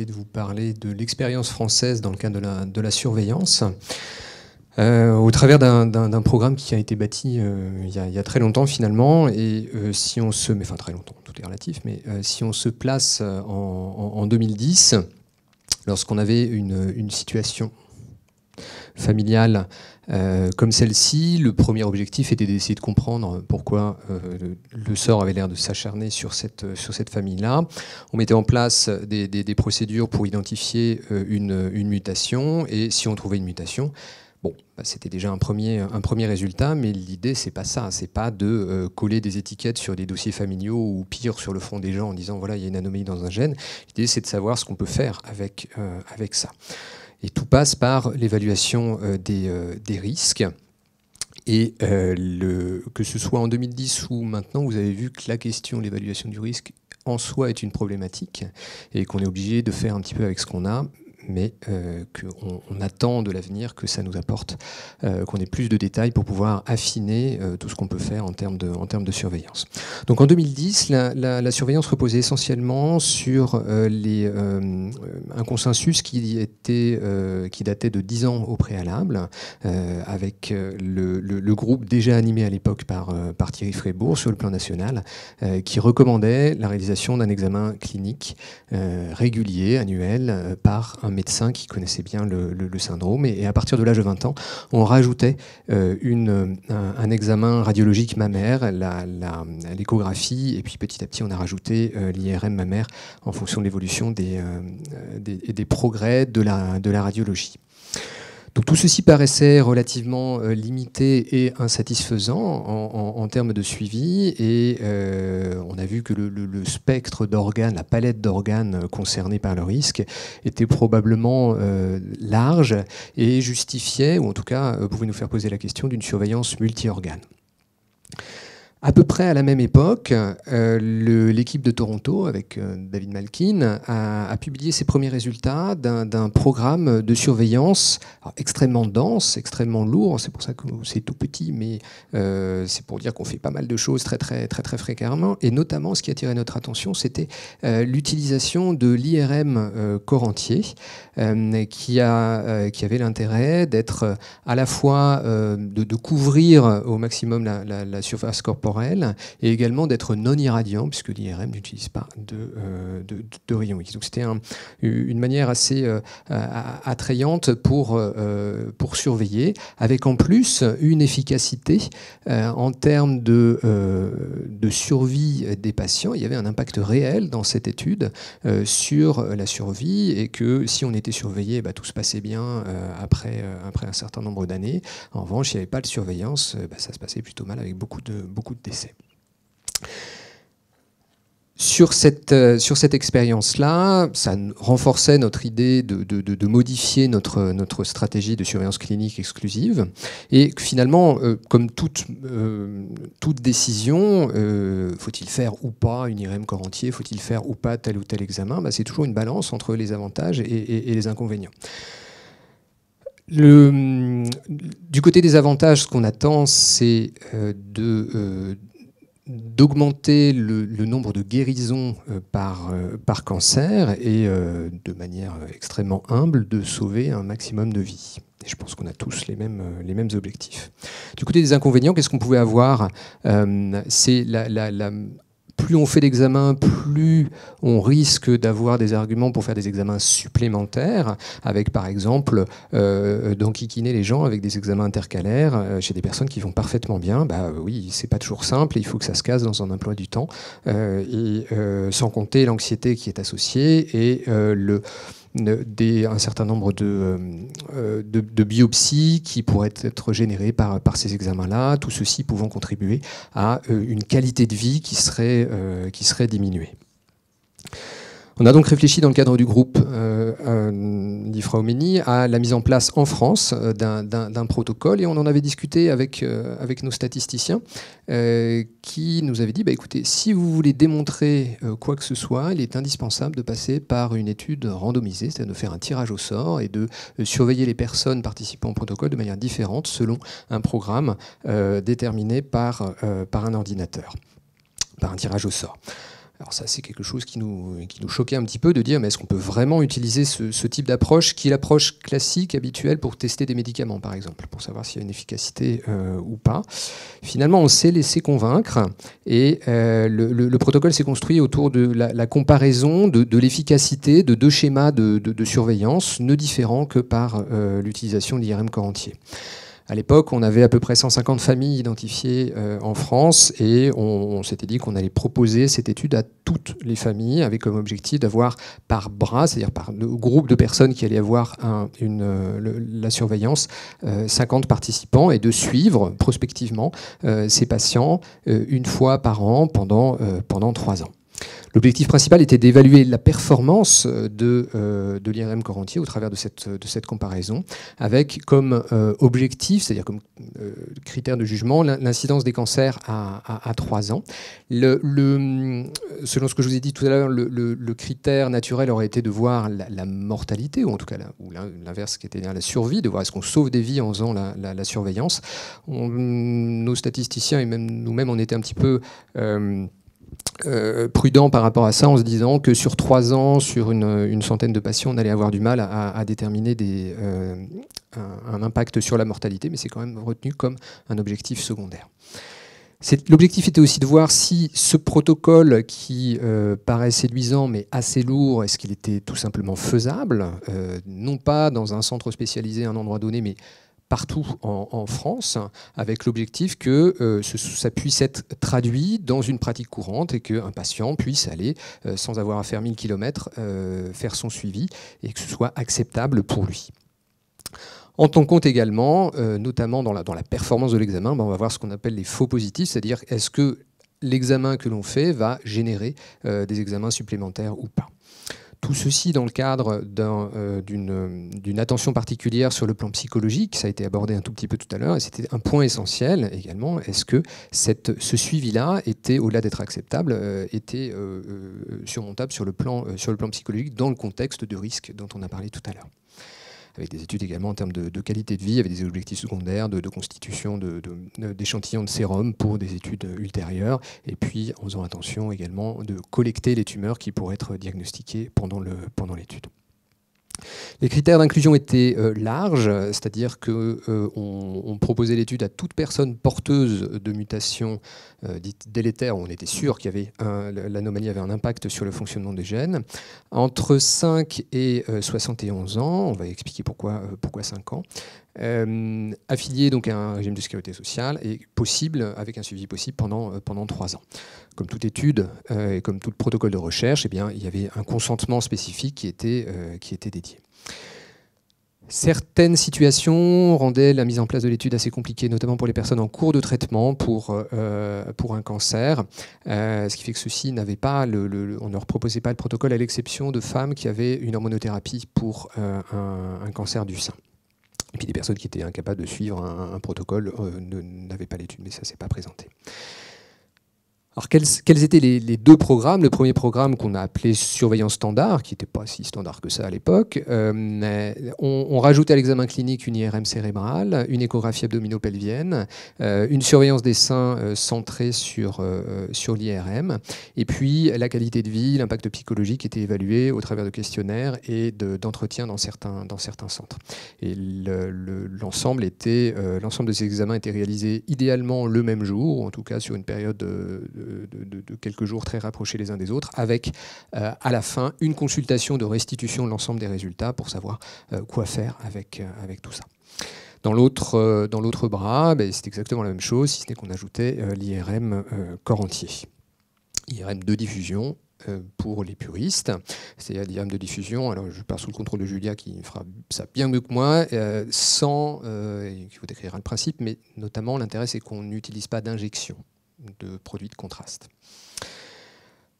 de vous parler de l'expérience française dans le cadre de la, de la surveillance. Euh, au travers d'un programme qui a été bâti euh, il, y a, très longtemps finalement, et euh, si on se, mais enfin très longtemps, tout est relatif, mais si on se place en, en, 2010, lorsqu'on avait une, une, situation familiale euh, comme celle-ci, le premier objectif était d'essayer de comprendre pourquoi euh, le, sort avait l'air de s'acharner sur cette, euh, sur cette famille-là. On mettait en place des, des, procédures pour identifier une, une, mutation, et si on trouvait une mutation, Bon, bah, c'était déjà un premier, un premier résultat, mais l'idée, c'est pas ça. C'est pas de coller des étiquettes sur des dossiers familiaux ou pire sur le front des gens en disant voilà, il y a une anomalie dans un gène. L'idée, c'est de savoir ce qu'on peut faire avec, avec ça. Et tout passe par l'évaluation euh, euh, des, risques. Et euh, le, que ce soit en 2010 ou maintenant, vous avez vu que la question de l'évaluation du risque en soi est une problématique et qu'on est obligé de faire un petit peu avec ce qu'on a mais euh, qu'on attend de l'avenir que ça nous apporte, euh, qu'on ait plus de détails pour pouvoir affiner euh, tout ce qu'on peut faire en termes, de, surveillance. Donc en 2010, la, surveillance reposait essentiellement sur les, un consensus qui, était, qui datait de 10 ans au préalable, avec le, groupe déjà animé à l'époque par, Thierry Frébourg sur le plan national, qui recommandait la réalisation d'un examen clinique régulier, annuel, par un médecin qui connaissait bien le, syndrome. Et, à partir de l'âge de 20 ans, on rajoutait euh, une, euh, un, examen radiologique mammaire, l'échographie, et puis petit à petit, on a rajouté euh, l'IRM mammaire en fonction de l'évolution des, des, des, progrès de la, de la radiologie. Donc tout ceci paraissait relativement euh, limité et insatisfaisant en, termes de suivi et euh, on a vu que le, spectre d'organes, la palette d'organes concernés par le risque était probablement euh, large et justifiait, ou en tout cas pouvait nous faire poser la question d'une surveillance multi-organes. À peu près à la même époque, euh, l'équipe de Toronto, avec euh, David Malkin, a, publié ses premiers résultats d'un programme de surveillance extrêmement dense, extrêmement lourd. C'est pour ça que c'est tout petit, mais euh, c'est pour dire qu'on fait pas mal de choses très très très très fréquemment. Et notamment, ce qui a attiré notre attention, c'était l'utilisation de l'IRM corps entier, qui, a, qui avait l'intérêt d'être à la fois de, couvrir au maximum la, la surface corporelle et également d'être non irradiant puisque l'IRM n'utilise pas de, euh, rayons X. Donc c'était une manière assez euh, attrayante pour, euh, pour surveiller, avec en plus une efficacité en termes de, survie des patients. Il y avait un impact réel dans cette étude sur la survie et que si on était surveillé, bah, tout se passait bien après, après un certain nombre d'années. En revanche, il n'y avait pas de surveillance, bah, ça se passait plutôt mal avec beaucoup de, beaucoup de décès. Euh, sur cette, expérience-là, ça renforçait notre idée de, modifier notre, notre, stratégie de surveillance clinique exclusive. Et finalement, euh, comme toute, euh, décision, faut-il faire ou pas une IRM e corps entier, faut-il faire ou pas tel ou tel examen, bah, c'est toujours une balance entre les avantages et les inconvénients. Le, mm, du côté des avantages, ce qu'on attend, c'est euh, de euh, d'augmenter le, nombre de guérisons euh, par, par cancer et de manière extrêmement humble de sauver un maximum de vies. Et je pense qu'on a tous les mêmes, les mêmes objectifs. Du côté des inconvénients, qu'est-ce qu'on pouvait avoir C'est la, la, plus on fait d'examens, plus on risque d'avoir des arguments pour faire des examens supplémentaires, avec par exemple euh, d'enquiquiner les gens avec des examens intercalaires euh, chez des personnes qui vont parfaitement bien. Bah oui, c'est pas toujours simple, il faut que ça se casse dans un emploi du temps, euh, et, euh, sans compter l'anxiété qui est associée et le un certain nombre euh, euh, de, biopsies qui pourraient être générées par, ces examens-là, tout ceci pouvant contribuer à euh, une qualité de vie qui serait, qui serait diminuée. On a donc réfléchi dans le cadre du groupe euh, euh à la mise en place en France euh, d'un protocole et on en avait discuté avec, euh, nos statisticiens qui nous avaient dit bah, écoutez, si vous voulez démontrer quoi que ce soit, il est indispensable de passer par une étude randomisée, c'est-à-dire de faire un tirage au sort et de surveiller les personnes participant au protocole de manière différente selon un programme déterminé par un ordinateur, par un tirage au sort. Alors ça, c'est quelque chose qui nous, choquait un petit peu de dire, mais est-ce qu'on peut vraiment utiliser ce, type d'approche, qui est l'approche classique, habituelle, pour tester des médicaments, par exemple, pour savoir s'il y a une efficacité euh, ou pas Finalement, on s'est laissé convaincre, et euh, le, protocole s'est construit autour de la, comparaison de, l'efficacité de deux schémas de, surveillance, ne différents que par euh, l'utilisation de l'IRM corps entier. À l'époque, on avait à peu près 150 familles identifiées euh, en France et on, s'était dit qu'on allait proposer cette étude à toutes les familles avec comme objectif d'avoir par bras, c'est-à-dire par groupe de personnes qui allaient avoir une, euh, la surveillance, 50 euh, participants et de suivre prospectivement ces patients une fois par an pendant, pendant 3 ans. L'objectif principal était d'évaluer la performance euh, de, euh, de l'IRM Corentier au travers de cette, de cette comparaison, avec comme euh, objectif, c'est-à-dire comme critère de jugement, l'incidence des cancers à, à, 3 ans. Le, selon ce que je vous ai dit tout à l'heure, le, critère naturel aurait été de voir la, mortalité, ou en tout cas l'inverse qui était la survie, de voir est-ce qu'on sauve des vies en faisant la, surveillance. nos statisticiens et même nous-mêmes, on était un petit peu... Euh, prudent par rapport à ça en se disant que sur trois ans, sur une, centaine de patients, on allait avoir du mal à, déterminer des, euh, un, impact sur la mortalité, mais c'est quand même retenu comme un objectif secondaire. L'objectif était aussi de voir si ce protocole qui euh, paraît séduisant mais assez lourd, est-ce qu'il était tout simplement faisable, non pas dans un centre spécialisé un endroit donné, mais partout en, France, avec l'objectif que euh, ça puisse être traduit dans une pratique courante et qu'un patient puisse aller, euh, sans avoir à faire 1000 km, euh, faire son suivi et que ce soit acceptable pour lui. En tenant compte également, notamment dans la, dans la, performance de l'examen, ben, on va voir ce qu'on appelle les faux positifs, c'est-à-dire est-ce que l'examen que l'on fait va générer des examens supplémentaires ou pas tout ceci dans le cadre euh, d'une attention particulière sur le plan psychologique, ça a été abordé un tout petit peu tout à l'heure, et c'était un point essentiel également, est-ce que ce suivi-là était, au-delà d'être acceptable, euh, était euh, surmontable sur le, plan, sur le plan psychologique dans le contexte de risque dont on a parlé tout à l'heure avec des études également en termes de, qualité de vie, avec des objectifs secondaires, de, constitution d'échantillons de, sérum pour des études ultérieures, et puis en faisant attention également de collecter les tumeurs qui pourraient être diagnostiquées pendant l'étude. Pendant les critères d'inclusion étaient euh, larges, c'est-à-dire qu'on euh, proposait l'étude à toute personne porteuse de mutations euh, dites délétères. On était sûr qu'il y avait l'anomalie avait un impact sur le fonctionnement des gènes. Entre 5 et 71 ans, on va expliquer pourquoi, pourquoi 5 ans. Euh, affilié donc à un régime de sécurité sociale et possible avec un suivi possible pendant, euh, pendant trois ans. Comme toute étude euh, et comme tout protocole de recherche, eh bien, il y avait un consentement spécifique qui était, qui était dédié. Certaines situations rendaient la mise en place de l'étude assez compliquée, notamment pour les personnes en cours de traitement pour, pour un cancer, ce qui fait que ceux-ci n'avaient pas, le, on ne leur proposait pas le protocole à l'exception de femmes qui avaient une hormonothérapie pour un, cancer du sein. Et puis des personnes qui étaient incapables de suivre un, protocole euh, n'avaient pas l'étude, mais ça ne s'est pas présenté. Alors quels, étaient les, deux programmes Le premier programme qu'on a appelé surveillance standard, qui n'était pas si standard que ça à l'époque, euh, on, rajoutait à l'examen clinique une IRM cérébrale, une échographie abdominopelvienne, euh, une surveillance des seins euh, centrée sur, sur l'IRM, et puis la qualité de vie, l'impact psychologique était évalué au travers de questionnaires et d'entretiens dans, certains, dans certains centres. Et l'ensemble était l'ensemble de ces examens était réalisé idéalement le même jour, en tout cas sur une période de de, quelques jours très rapprochés les uns des autres, avec euh, à la fin une consultation de restitution de l'ensemble des résultats pour savoir euh, quoi faire avec, euh, avec tout ça. Dans l'autre, dans bras, ben, c'est exactement la même chose, si ce n'est qu'on ajoutait l'IRM corps entier. IRM de diffusion, pour les puristes, c'est-à-dire l'IRM de diffusion. Alors, je pars sous le contrôle de Julia qui fera ça bien mieux que moi, sans, qui vous décrira le principe, mais notamment l'intérêt c'est qu'on n'utilise pas d'injection de produits de contraste.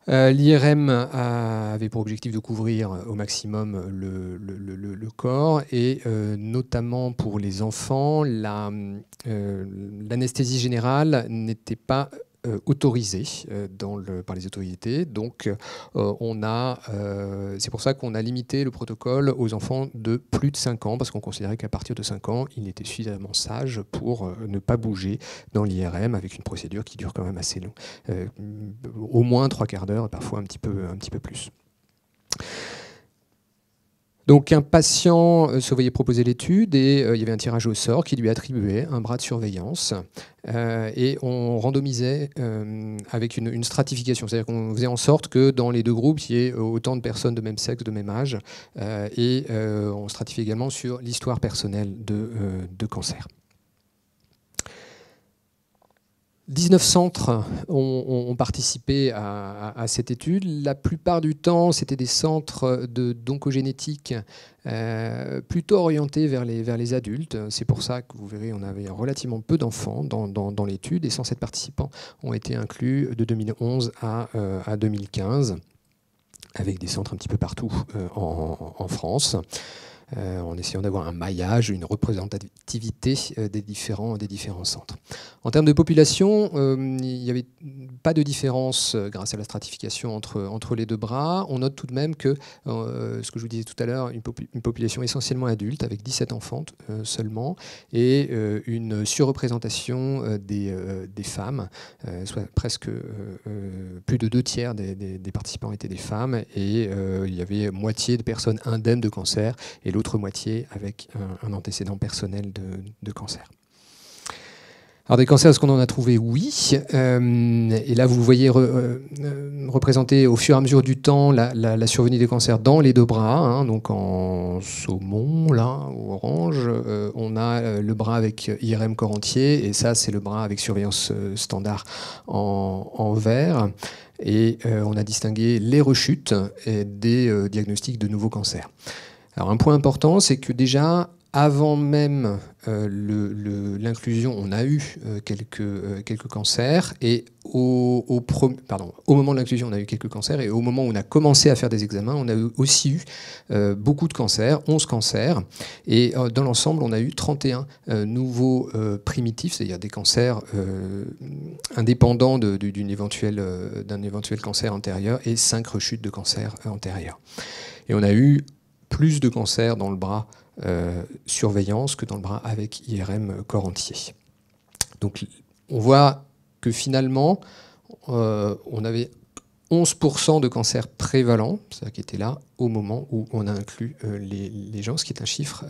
Euh, L'IRM avait pour objectif de couvrir euh, au maximum euh, le, corps et notamment pour les enfants, l'anesthésie générale n'était pas euh, autorisé euh, par les autorités. Donc, euh, on a, c'est pour ça qu'on a limité le protocole aux enfants de plus de 5 ans, parce qu'on considérait qu'à partir de 5 ans, il était suffisamment sage pour ne pas bouger dans l'IRM avec une procédure qui dure quand même assez long, au moins trois quarts d'heure, parfois un petit peu, un petit peu plus. Donc un patient euh, se voyait proposer l'étude et euh, il y avait un tirage au sort qui lui attribuait un bras de surveillance euh, et on randomisait avec une, stratification, c'est-à-dire qu'on faisait en sorte que dans les deux groupes, il y ait autant de personnes de même sexe, de même âge et on stratifie également sur l'histoire personnelle de cancer. 19 centres ont, participé à, cette étude. La plupart du temps, c'était des centres d'oncogénétique euh, plutôt orientés vers les, vers les adultes. C'est pour ça que vous verrez, on avait relativement peu d'enfants dans, l'étude et 107 participants ont été inclus de 2011 à, 2015 euh, avec des centres un petit peu partout euh, en, France. Euh, en essayant d'avoir un maillage, une représentativité euh, des, différents, des différents centres. En termes de population, euh, il n'y avait pas de différence grâce à la stratification entre, entre les deux bras. On note tout de même que, ce que je vous disais tout à l'heure, une, population essentiellement adulte, avec 17 enfants seulement, et une surreprésentation des, des, femmes, soit presque plus de deux tiers des, des, des participants étaient des femmes, et il y avait moitié de personnes indemnes de cancer, et l'autre moitié avec un, antécédent personnel de, cancer. Alors des cancers, est-ce qu'on en a trouvé Oui. Euh, et là, vous voyez euh, représenté au fur et à mesure du temps la, survenue des cancers dans les deux bras. Hein, donc en saumon, là, ou orange, euh, on a le bras avec IRM corps entier, et ça, c'est le bras avec surveillance standard en, vert. Et on a distingué les rechutes des diagnostics de nouveaux cancers. Alors un point important, c'est que déjà, avant même euh, l'inclusion, on a eu euh, quelques, euh, quelques cancers. Et au, moment de l'inclusion, on a eu quelques cancers. Et au moment où on a commencé à faire des examens, on a aussi eu beaucoup de cancers, 11 cancers. Et dans l'ensemble, on a eu 31 nouveaux primitifs, c'est-à-dire des cancers indépendants d'un éventuel, éventuel cancer antérieur et 5 rechutes de cancers antérieurs Et on a eu plus de cancers dans le bras euh, surveillance que dans le bras avec IRM corps entier. Donc on voit que finalement, euh, on avait 11% de cancers prévalents, ça qui était là au moment où on a inclus euh, les, gens, ce qui est un chiffre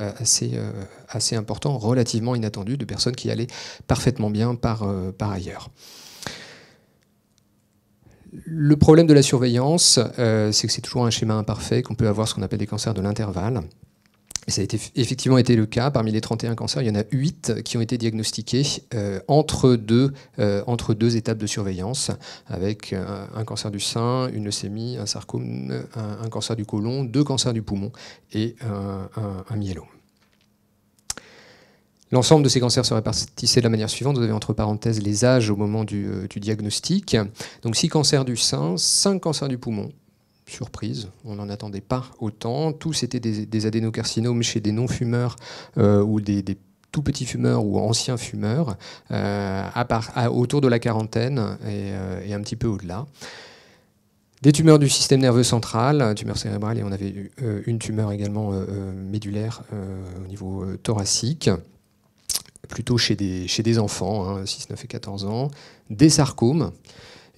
assez, important, relativement inattendu, de personnes qui allaient parfaitement bien par ailleurs. Le problème de la surveillance, euh, c'est que c'est toujours un schéma imparfait, qu'on peut avoir ce qu'on appelle des cancers de l'intervalle. ça a été, effectivement été le cas. Parmi les 31 cancers, il y en a 8 qui ont été diagnostiqués euh, entre, deux, euh, entre deux étapes de surveillance, avec un, cancer du sein, une leucémie, un sarcome, un, cancer du côlon, deux cancers du poumon et un, un L'ensemble de ces cancers se répartissait de la manière suivante. Vous avez entre parenthèses les âges au moment du, euh, diagnostic. Donc 6 cancers du sein, 5 cancers du poumon. Surprise, on n'en attendait pas autant. Tous étaient des, adénocarcinomes chez des non-fumeurs euh, ou des, tout petits fumeurs ou anciens fumeurs, euh, autour de la quarantaine et, un petit peu au-delà des tumeurs du système nerveux central, tumeurs cérébrales et on avait une tumeur également médulaire au niveau thoracique plutôt chez des, chez des enfants, 6, hein, 9 et 14 ans, des sarcomes.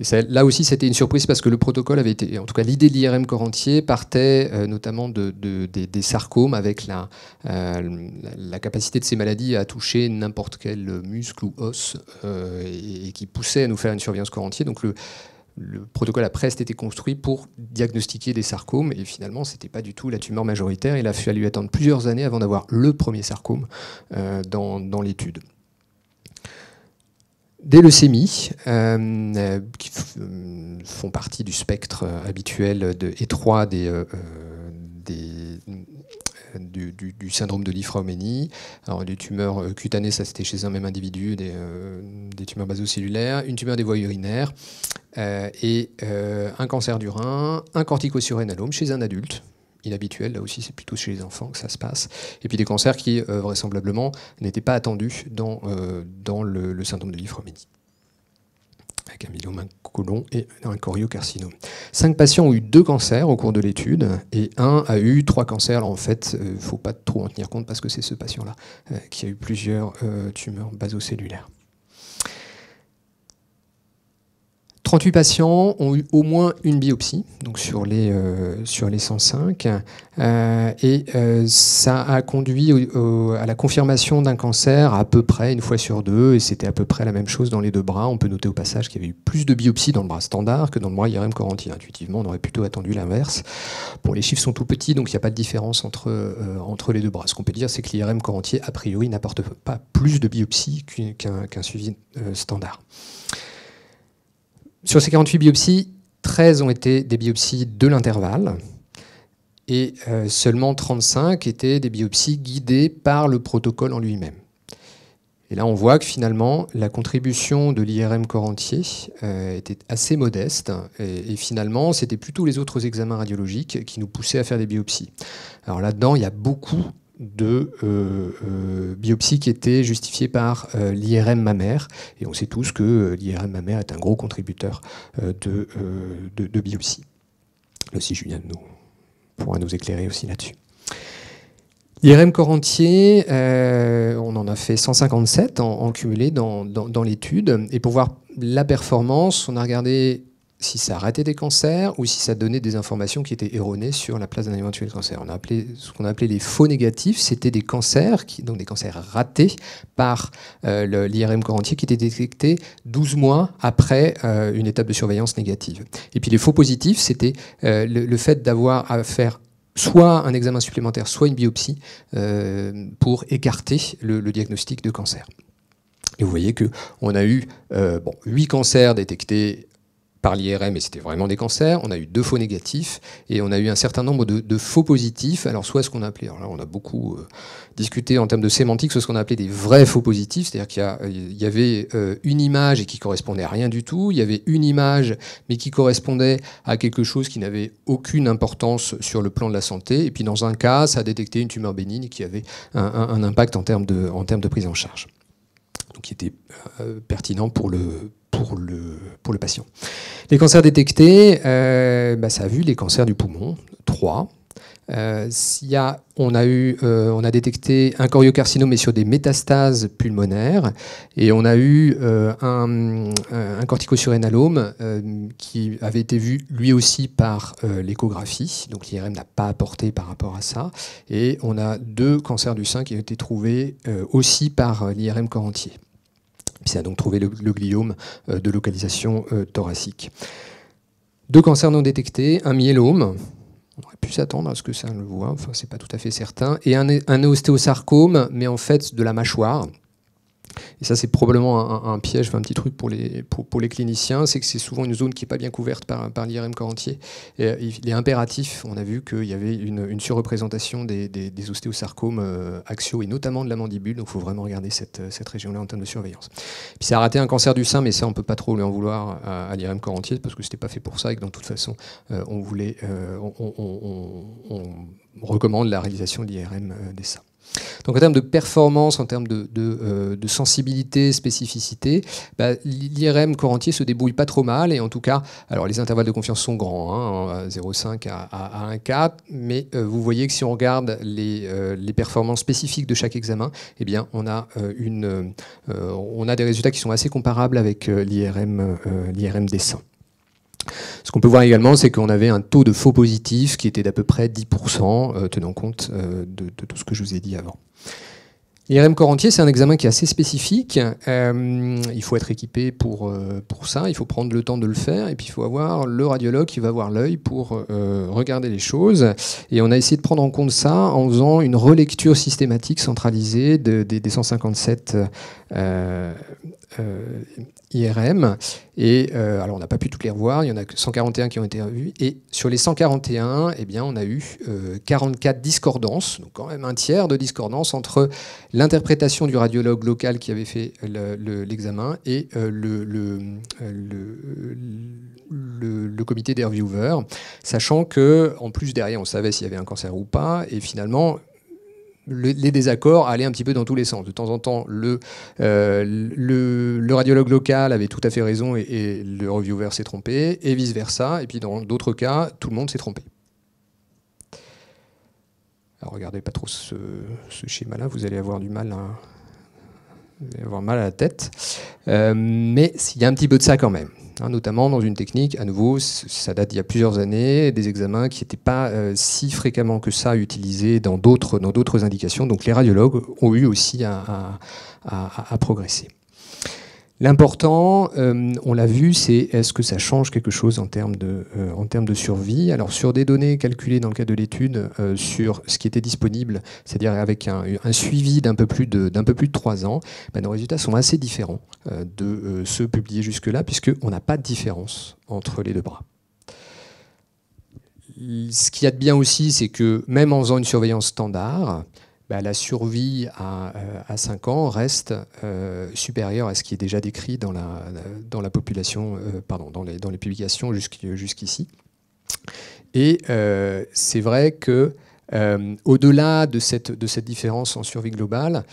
Et là aussi, c'était une surprise parce que le protocole avait été, en tout cas l'idée de l'IRM Corantier partait euh, notamment de, des, sarcomes avec euh, la, la, capacité de ces maladies à toucher n'importe quel muscle ou os euh, et, qui poussait à nous faire une surveillance Corantier Donc le, le protocole presque était construit pour diagnostiquer des sarcomes et finalement c'était pas du tout la tumeur majoritaire. Il a fallu attendre plusieurs années avant d'avoir le premier sarcome euh, dans, l'étude. Des leucémies euh, qui euh, font partie du spectre habituel de, étroit des, des du, syndrome de lifra des tumeurs euh, cutanées, ça c'était chez un même individu, des, euh, tumeurs basocellulaires, une tumeur des voies urinaires, euh, et un cancer du rein, un cortico-surrénalome chez un adulte, inhabituel. Là aussi, c'est plutôt chez les enfants que ça se passe. Et puis des cancers qui, vraisemblablement, n'étaient pas attendus dans, dans le, syndrome de l'Ifroménie avec un un et un choriocarcinome. Cinq patients ont eu deux cancers au cours de l'étude et un a eu trois cancers. en fait, il euh, ne faut pas trop en tenir compte parce que c'est ce patient-là euh, qui a eu plusieurs euh, tumeurs basocellulaires. 38 patients ont eu au moins une biopsie, donc sur les, euh, sur les 105, euh, et euh, ça a conduit à la confirmation d'un cancer à peu près une fois sur deux, et c'était à peu près la même chose dans les deux bras. On peut noter au passage qu'il y avait eu plus de biopsies dans le bras standard que dans le bras IRM Coranti. Intuitivement, on aurait plutôt attendu l'inverse. Pour les chiffres sont tout petits, donc il n'y a pas de différence entre, entre les deux bras. Ce qu'on peut dire, c'est que l'IRM Corantier, a priori, n'apporte pas plus de biopsies qu'un suivi standard. Sur ces 48 biopsies, 13 ont été des biopsies de l'intervalle et euh, seulement 35 étaient des biopsies guidées par le protocole en lui-même. Et là, on voit que finalement, la contribution de l'IRM corps entier euh, était assez modeste. et finalement, c'était plutôt les autres examens radiologiques qui nous poussaient à faire des biopsies. Alors là-dedans, il y a beaucoup de euh, euh biopsies qui étaient justifiées par euh, l'IRM mammaire. Et on sait tous que euh, l'IRM mammaire est un gros contributeur de, de, biopsies. Là aussi, Julien nous, pourra nous éclairer aussi là-dessus. L'IRM corps on en a fait 157 en, cumulé dans, dans, dans l'étude. Et pour voir la performance, on a regardé si ça arrêtait des cancers ou si ça donnait des informations qui étaient erronées sur la place d'un éventuel cancer. On a appelé, ce qu'on appelait les faux négatifs, c'était des cancers, donc des cancers ratés par euh, l'IRM corps qui étaient détectés 12 mois après euh, une étape de surveillance négative. Et puis les faux positifs, c'était euh, le, fait d'avoir à faire soit un examen supplémentaire, soit une biopsie pour écarter le, diagnostic de cancer. Et vous voyez qu'on a eu 8 cancers détectés par l'IRM, et c'était vraiment des cancers. On a eu deux faux négatifs et on a eu un certain nombre de, faux positifs. Alors, soit ce qu'on appelait, là, on a beaucoup euh, discuté en termes de sémantique, soit ce qu'on appelait des vrais faux positifs, c'est-à-dire qu'il y, avait euh, une image et qui correspondait à rien du tout. Il y avait une image, mais qui correspondait à quelque chose qui n'avait aucune importance sur le plan de la santé. Et puis, dans un cas, ça a détecté une tumeur bénigne qui avait un, impact en termes, de, prise en charge. Donc, qui était euh, pertinent pour le pour le, pour le patient. Les cancers détectés, euh, bah, ça a vu les cancers du poumon, 3. Euh, y a, on, a eu, euh, on a détecté un coriocarcinome mais sur des métastases pulmonaires et on a eu un, un qui avait été vu lui aussi par l'échographie, donc l'IRM n'a pas apporté par rapport à ça. Et on a deux cancers du sein qui ont été trouvés aussi par l'IRM corps entier. C'est à donc trouvé le, gliome euh, de localisation euh, thoracique. Deux cancers non détectés, un myélome, on aurait pu s'attendre à ce que ça le voit, enfin c'est pas tout à fait certain, et un, un ostéosarcome, mais en fait de la mâchoire et ça c'est probablement un, piège, un petit truc pour les, pour, les cliniciens, c'est que c'est souvent une zone qui n'est pas bien couverte par, l'IRM corps entier. Et, euh, il est impératif, on a vu qu'il y avait une, surreprésentation des, des, ostéosarcomes euh, axiaux et notamment de la mandibule, donc il faut vraiment regarder cette, euh, cette région-là en termes de surveillance. Puis ça a raté un cancer du sein, mais ça on ne peut pas trop lui en vouloir à, l'IRM corps entier parce que ce n'était pas fait pour ça et que de toute façon on voulait, on, on, recommande la réalisation de l'IRM des seins. Donc en termes de performance, en termes de, euh, sensibilité, spécificité, bah, l'IRM Corentier se débrouille pas trop mal. Et en tout cas, alors les intervalles de confiance sont grands, 0,5 hein, à, à, 1,4. Mais euh, vous voyez que si on regarde euh, les, performances spécifiques de chaque examen, eh bien on a, des résultats qui sont assez comparables avec l'IRM l'IRM dessin. Ce qu'on peut voir également, c'est qu'on avait un taux de faux positifs qui était d'à peu près 10%, euh, tenant compte euh, de, tout ce que je vous ai dit avant. L'IRM corps c'est un examen qui est assez spécifique. Euh, il faut être équipé pour, pour ça, il faut prendre le temps de le faire, et puis il faut avoir le radiologue qui va avoir l'œil pour regarder les choses. Et on a essayé de prendre en compte ça en faisant une relecture systématique centralisée des 157 euh, IRM. Et euh, alors, on n'a pas pu toutes les revoir. Il y en a 141 qui ont été revues. Et sur les 141, eh bien, on a eu 44 euh, discordances, donc quand même un tiers de discordance entre l'interprétation du radiologue local qui avait fait l'examen le, et le, le, le, comité des reviewers, sachant que en plus derrière, on savait s'il y avait un cancer ou pas. Et finalement, les désaccords allaient un petit peu dans tous les sens. De temps en temps, le, euh, radiologue local avait tout à fait raison et, le reviewer s'est trompé, et vice-versa. Et puis dans d'autres cas, tout le monde s'est trompé. Alors regardez pas trop ce, ce schéma-là, vous allez avoir du mal à, avoir mal à la tête. Euh, mais il y a un petit peu de ça quand même. Hein, notamment dans une technique, à nouveau, ça date d'il y a plusieurs années, des examens qui n'étaient pas euh, si fréquemment que ça utilisés dans d'autres, dans d'autres indications. Donc les radiologues ont eu aussi à progresser. L'important, euh, on l'a vu, c'est est-ce que ça change quelque chose en termes de, euh, survie Alors sur des données calculées dans le cadre de l'étude, euh, sur ce qui était disponible, c'est-à-dire avec un, suivi d'un peu plus de d'un trois ans, bah, nos résultats sont assez différents de ceux publiés jusque-là, puisqu'on n'a pas de différence entre les deux bras ce qu'il y a de bien aussi, c'est que même en faisant une surveillance standard, bah, la survie à, 5 euh, ans reste euh, supérieure à ce qui est déjà décrit dans dans la population, euh, pardon, dans les, dans les publications jusqu'ici. Et c'est vrai que au-delà de cette, de cette différence en survie globale,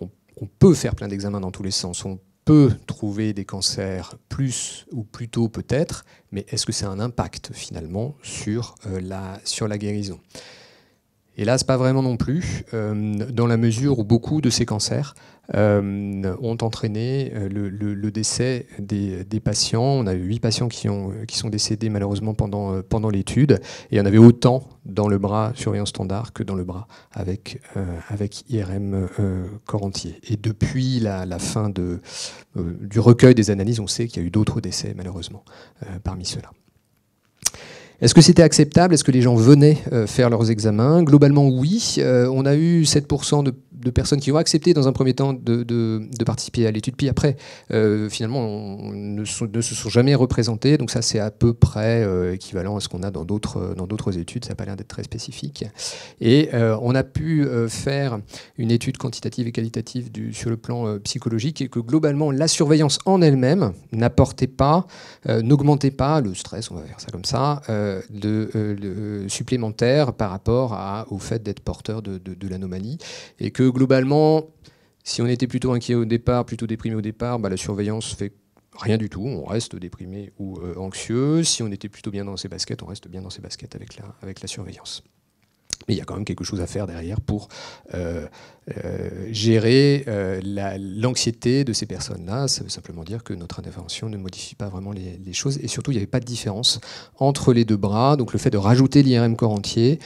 on, peut faire plein d'examens dans tous les sens. On peut trouver des cancers plus ou plus tôt peut-être, mais est-ce que c'est un impact finalement sur, la, sur la guérison Hélas, pas vraiment non plus, euh, dans la mesure où beaucoup de ces cancers euh, ont entraîné euh, le, décès des, patients. On a eu huit patients qui, sont décédés malheureusement pendant, l'étude, et il y en avait autant dans le bras surveillance standard que dans le bras avec, IRM corps entier. Et depuis la, fin du recueil des analyses, on sait qu'il y a eu d'autres décès malheureusement parmi ceux-là. Est-ce que c'était acceptable Est-ce que les gens venaient euh, faire leurs examens Globalement, oui. Euh, on a eu 7% de de personnes qui ont accepté dans un premier temps de, participer à l'étude, puis après, euh, finalement, ne, se sont jamais représentés. Donc ça, c'est à peu près euh, équivalent à ce qu'on a dans d'autres, euh, études. Ça n'a pas l'air d'être très spécifique. Et on a pu faire une étude quantitative et qualitative sur le plan psychologique et que globalement, la surveillance en elle-même n'apportait pas, n'augmentait pas le stress, on va faire ça comme ça, de, supplémentaire par rapport au fait d'être porteur de, de l'anomalie. Et que globalement, si on était plutôt inquiet au départ, plutôt déprimé au départ, bah, la surveillance fait rien du tout, on reste déprimé ou euh, anxieux. Si on était plutôt bien dans ses baskets, on reste bien dans ses baskets avec la, avec la surveillance. Mais il y a quand même quelque chose à faire derrière pour euh, euh, gérer l'anxiété de ces personnes-là. Ça veut simplement dire que notre intervention ne modifie pas vraiment les, les choses. Et surtout, il n'y avait pas de différence entre les deux bras. Donc le fait de rajouter l'IRM corps entier,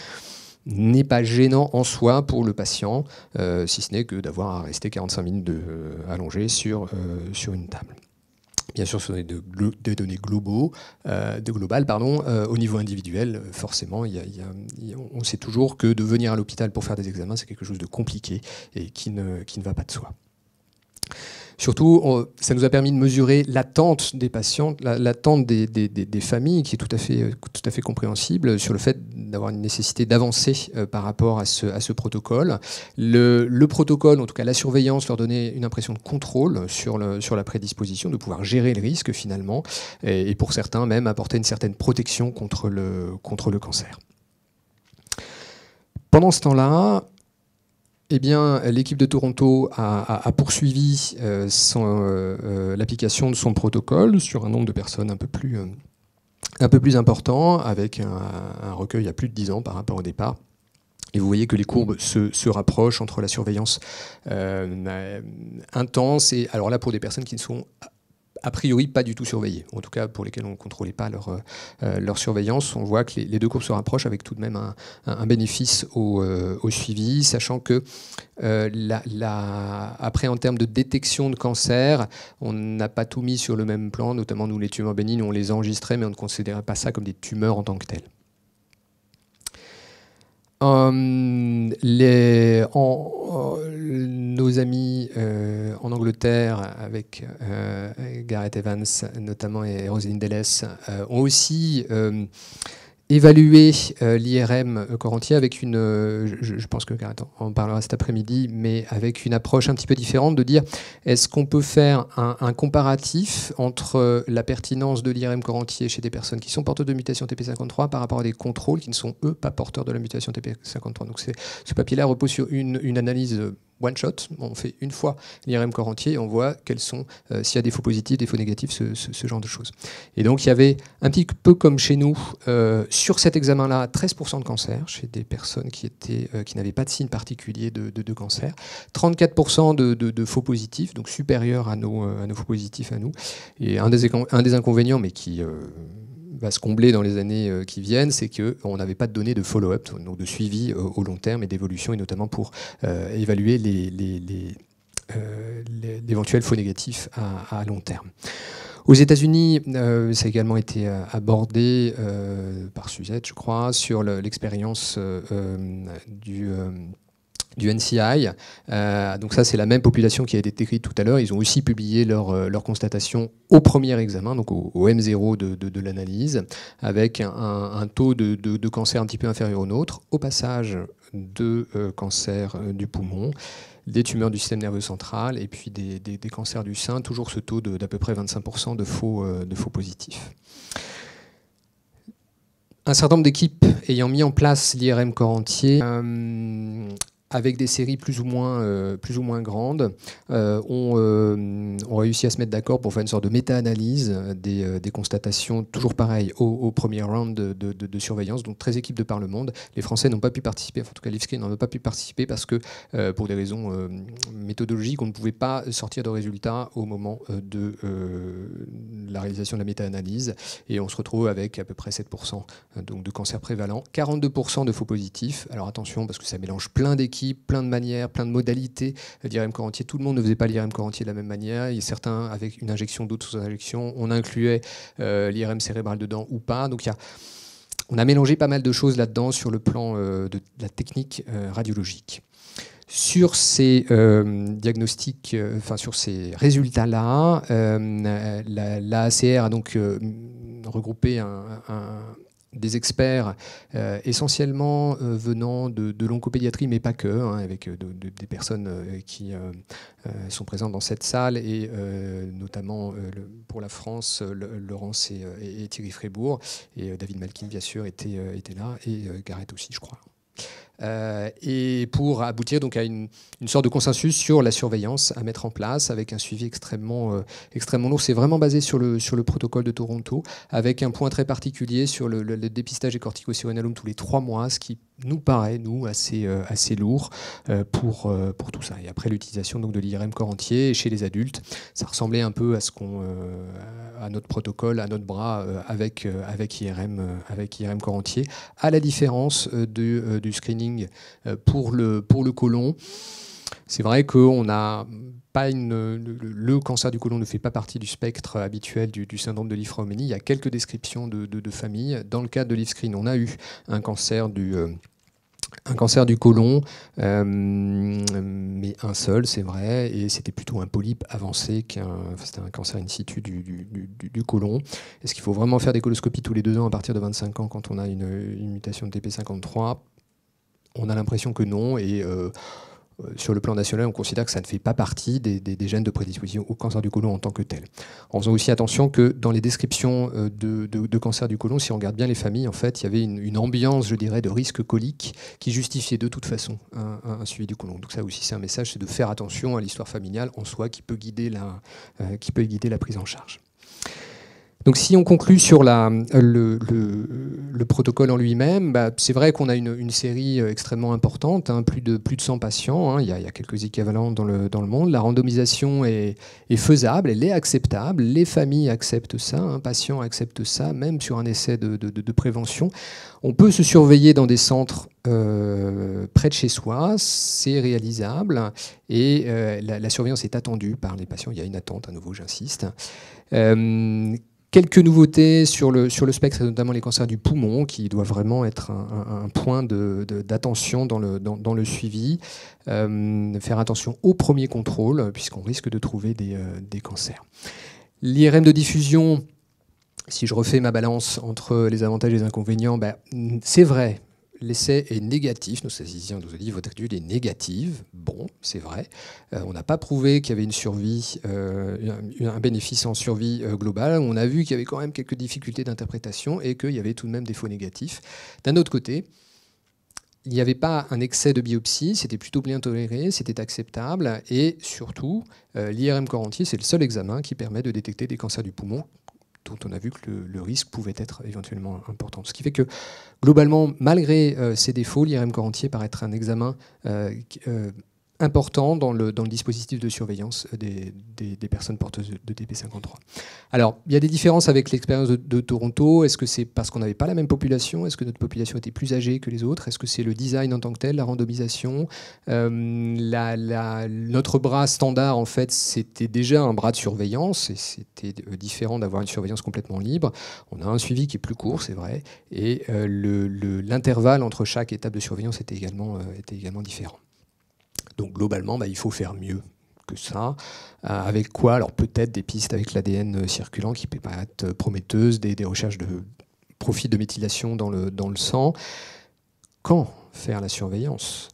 n'est pas gênant en soi pour le patient, euh, si ce n'est que d'avoir à rester 45 minutes de, euh, allongé sur, euh, sur une table. Bien sûr, ce sont des, données globales. Pardon. au niveau individuel, forcément, on sait toujours que de venir à l'hôpital pour faire des examens, c'est quelque chose de compliqué et qui qui ne va pas de soi. Surtout, ça nous a permis de mesurer l'attente des patients, l'attente des, familles, qui est tout à fait, euh, tout à fait compréhensible, sur le fait d'avoir une nécessité d'avancer euh, par rapport à ce, à ce protocole. Le, protocole, en tout cas la surveillance, leur donnait une impression de contrôle sur, le, sur la prédisposition, de pouvoir gérer le risque finalement, et, pour certains même apporter une certaine protection contre le, contre le cancer. Pendant ce temps-là, eh bien, l'équipe de Toronto a, poursuivi euh, euh, euh, l'application de son protocole sur un nombre de personnes un peu plus, euh, un peu plus important, avec un, un, recueil a plus de 10 ans par rapport au départ. Et vous voyez que les courbes se, se rapprochent entre la surveillance intense et alors là pour des personnes qui ne sont a priori pas du tout surveillés, en tout cas pour lesquels on ne contrôlait pas leur, euh, leur surveillance. On voit que les, deux courbes se rapprochent avec tout de même un, bénéfice euh, au, suivi, sachant que euh, après en termes de détection de cancer, on n'a pas tout mis sur le même plan, notamment nous les tumeurs bénignes, on les enregistrait mais on ne considérait pas ça comme des tumeurs en tant que telles. Euh, euh, nos amis euh, en Angleterre, avec Gareth Evans notamment et Roselyne Delles, ont aussi évaluer euh, l'IRM euh, corps avec une, euh, je, pense que on parlera cet après-midi, mais avec une approche un petit peu différente de dire est-ce qu'on peut faire un, comparatif entre la pertinence de l'IRM corps chez des personnes qui sont porteuses de mutation TP53 par rapport à des contrôles qui ne sont eux pas porteurs de la mutation TP53. Donc ce papier-là repose sur une analyse one shot, on fait une fois l'IRM corps entier et on voit quels sont, euh, s'il y a des faux positifs, des faux négatifs, ce, genre de choses. Et donc il y avait un petit peu comme chez nous, euh, sur cet examen-là, 13% de cancer chez des personnes qui, étaient, euh, qui n'avaient pas de signe particulier de, cancer, 34% de, faux positifs, donc supérieur à nos, à nos faux positifs à nous. Et un des, un des inconvénients, mais qui va se combler dans les années euh, qui viennent, c'est qu'on euh, n'avait pas de données de follow-up, donc de suivi euh, au long terme et d'évolution, et notamment pour évaluer les, les, faux négatifs à, long terme. Aux États-Unis, ça a également été abordé par Suzette, je crois, sur l'expérience du du NCI. Euh, donc ça, c'est la même population qui a été décrite tout à l'heure. Ils ont aussi publié leurs euh, leur constatation au premier examen, donc au, M0 de, l'analyse, avec un, taux de, cancer un petit peu inférieur au nôtre, au passage de euh, cancer du poumon, des tumeurs du système nerveux central et puis des, cancers du sein, toujours ce taux d'à peu près 25% de faux, de faux positifs. Un certain nombre d'équipes ayant mis en place l'IRM corps entier avec des séries plus ou moins, euh, plus ou moins grandes, euh, euh, on, réussit à se mettre d'accord pour faire une sorte de méta-analyse des, constatations, toujours pareil, au, premier round de, surveillance, donc 13 équipes de par le monde. Les Français n'ont pas pu participer, en tout cas l'IFSCRI n'en a pas pu participer parce que, pour des raisons méthodologiques, on ne pouvait pas sortir de résultats au moment de la réalisation de la méta-analyse, et on se retrouve avec à peu près 7% donc de cancers prévalents, 42% de faux positifs, alors attention parce que ça mélange plein d'équipes, plein de manières, plein de modalités. d'IRM corps entier, tout le monde ne faisait pas l'IRM corps de la même manière. certains avec une injection, d'autres sous injection. On incluait euh, l'IRM cérébral dedans ou pas. Donc il y on a mélangé pas mal de choses là-dedans sur le plan euh, de, la technique euh, radiologique. Sur ces diagnostics, enfin sur ces résultats-là, l'AACR la, a donc regroupé un des experts euh, essentiellement euh, venant de, l'oncopédiatrie, mais pas que, hein, avec euh, des personnes qui sont présentes dans cette salle, et notamment pour la France, Laurence et, Thierry Frébourg, et David Malkin, bien sûr, était, était là, et Gareth aussi, je crois. Euh, et pour aboutir donc à une, une, sorte de consensus sur la surveillance à mettre en place avec un suivi extrêmement, euh, extrêmement lourd. C'est vraiment basé sur le, sur le protocole de Toronto avec un point très particulier sur le, dépistage des corticostéroïdes tous les trois mois, ce qui nous paraît, nous, assez, euh, assez lourd pour, pour tout ça. Et après l'utilisation donc, de l'IRM corps entier chez les adultes, ça ressemblait un peu à, ce qu'on, à notre protocole, à notre bras avec, avec, IRM, avec IRM corps entier, à la différence de, du screening euh, pour le, pour le côlon. C'est vrai qu'on pas Le, cancer du côlon ne fait pas partie du spectre habituel du, syndrome de Lynch. Il y a quelques descriptions de, familles. Dans le cas de l'IFSCREEN, on a eu un cancer du. Euh, un cancer du côlon, euh, mais un seul, c'est vrai, et c'était plutôt un polype avancé qu'un un cancer in situ du, du, côlon. Est-ce qu'il faut vraiment faire des coloscopies tous les deux ans à partir de 25 ans quand on a une mutation de TP53 on a l'impression que non. Et euh, euh, sur le plan national, on considère que ça ne fait pas partie des, gènes de prédisposition au cancer du côlon en tant que tel. En faisant aussi attention que dans les descriptions euh, de, cancer du côlon, si on regarde bien les familles, en fait, il y avait une, ambiance, je dirais, de risque colique qui justifiait de toute façon un, suivi du côlon. Donc ça aussi, c'est un message, c'est de faire attention à l'histoire familiale en soi qui peut guider qui peut guider la prise en charge. Donc si on conclut sur le, protocole en lui-même, bah, c'est vrai qu'on a une, série euh, extrêmement importante, hein, plus, de, plus de 100 patients, hein. il y, a quelques équivalents dans le, dans le monde. La randomisation est, faisable, elle est acceptable, les familles acceptent ça, un hein, patient accepte ça, même sur un essai de, prévention. On peut se surveiller dans des centres euh, près de chez soi, c'est réalisable et euh, la, surveillance est attendue par les patients. Il y a une attente, à nouveau, j'insiste. Quelques nouveautés sur le, sur le spectre, notamment les cancers du poumon, qui doivent vraiment être un, point d'attention dans, le, dans, le suivi. Euh, faire attention au premier contrôle, puisqu'on risque de trouver des, euh, cancers. L'IRM de diffusion, si je refais ma balance entre les avantages et les inconvénients, ben, c'est vrai, L'essai est négatif, nous saisissions nous dit votre étude est négative. Bon, c'est vrai. Euh, on n'a pas prouvé qu'il y avait une survie, euh, un bénéfice en survie euh, globale. On a vu qu'il y avait quand même quelques difficultés d'interprétation et qu'il y avait tout de même des faux négatifs. D'un autre côté, il n'y avait pas un excès de biopsie, c'était plutôt bien toléré, c'était acceptable. Et surtout, lirm entier c'est le seul examen qui permet de détecter des cancers du poumon dont on a vu que le, risque pouvait être éventuellement important. Ce qui fait que, globalement, malgré euh, ces défauts, l'IRM correntier paraît être un examen euh, euh, important dans le, dispositif de surveillance euh, des, personnes porteuses de TP53. Alors, il y a des différences avec l'expérience de, Toronto. Est-ce que c'est parce qu'on n'avait pas la même population Est-ce que notre population était plus âgée que les autres Est-ce que c'est le design en tant que tel, la randomisation euh, Notre bras standard, en fait, c'était déjà un bras de surveillance et c'était euh, différent d'avoir une surveillance complètement libre. On a un suivi qui est plus court, c'est vrai, et l'intervalle entre chaque étape de surveillance était également, était également différent. Donc globalement, bah, il faut faire mieux que ça. Euh, avec quoi Alors peut-être des pistes avec l'ADN euh, circulant qui peut être euh, prometteuse, des, recherches de profit de méthylation dans le sang. Quand faire la surveillance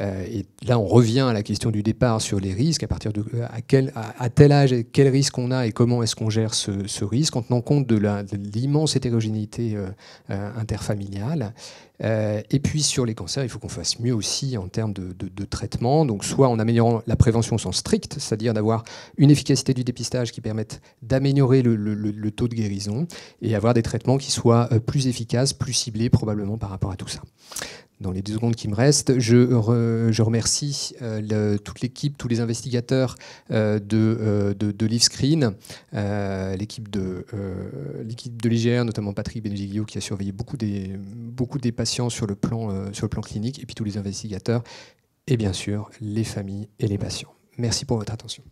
euh, et là, on revient à la question du départ sur les risques, à partir de euh, à quel, tel âge, quel risque on a et comment est-ce qu'on gère ce, risque, en tenant compte de l'immense hétérogénéité euh, interfamiliale. et puis sur les cancers, il faut qu'on fasse mieux aussi en termes de, traitement, donc soit en améliorant la prévention sans sens strict, c'est-à-dire d'avoir une efficacité du dépistage qui permette d'améliorer le, taux de guérison et avoir des traitements qui soient plus efficaces, plus ciblés probablement par rapport à tout ça dans les deux secondes qui me restent, je, remercie euh, toute l'équipe, tous les investigateurs euh, euh, de, de, LiveScreen, l'équipe de, de l'IGR, notamment Patrick Benediglio, qui a surveillé beaucoup des, beaucoup des patients sur le, plan, sur le plan clinique, et puis tous les investigateurs, et bien sûr les familles et les patients. Merci pour votre attention.